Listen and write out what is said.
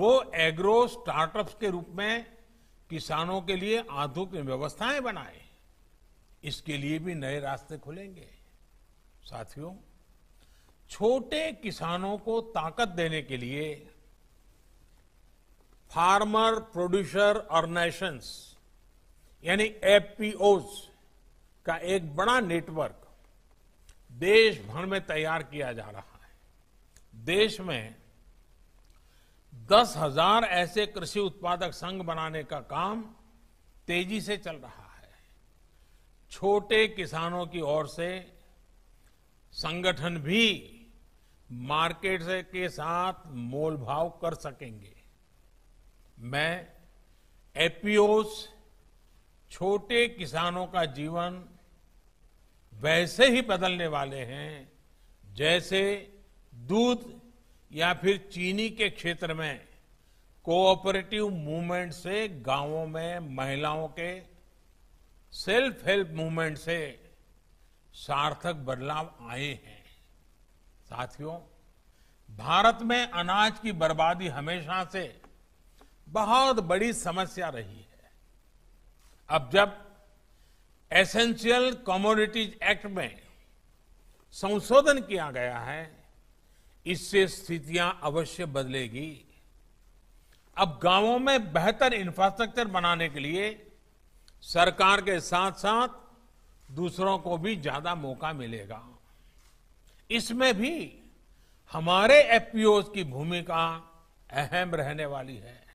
वो agro startups के रूप में किसानों के लिए आधुनिक व्यवस्थाएं बनाए इसके लिए भी नए रास्ते खुलेंगे साथियों छोटे किसानों को ताकत देने के लिए फार्मर प्रोड्यूसर ऑर्गेनाइजेशंस यानी एफपीओज का एक बड़ा नेटवर्क देश भर में तैयार किया जा रहा है देश में दस हजार ऐसे कृषि उत्पादक संघ बनाने का काम तेजी से चल रहा है छोटे किसानों की ओर से संगठन भी मार्केट के साथ मोलभाव कर सकेंगे मैं एपीओस छोटे किसानों का जीवन वैसे ही बदलने वाले हैं जैसे दूध या फिर चीनी के क्षेत्र में कोऑपरेटिव मूवमेंट से गांवों में महिलाओं के सेल्फ हेल्प मूवमेंट से सार्थक बदलाव आए हैं साथियों भारत में अनाज की बर्बादी हमेशा से बहुत बड़ी समस्या रही है अब जब एसेंशियल कम्योडिटीज एक्ट में संशोधन किया गया है इससे स्थितियां अवश्य बदलेगी अब गांवों में बेहतर इंफ्रास्ट्रक्चर बनाने के लिए सरकार के साथ साथ दूसरों को भी ज्यादा मौका मिलेगा इसमें भी हमारे एफपीओ की भूमिका अहम रहने वाली है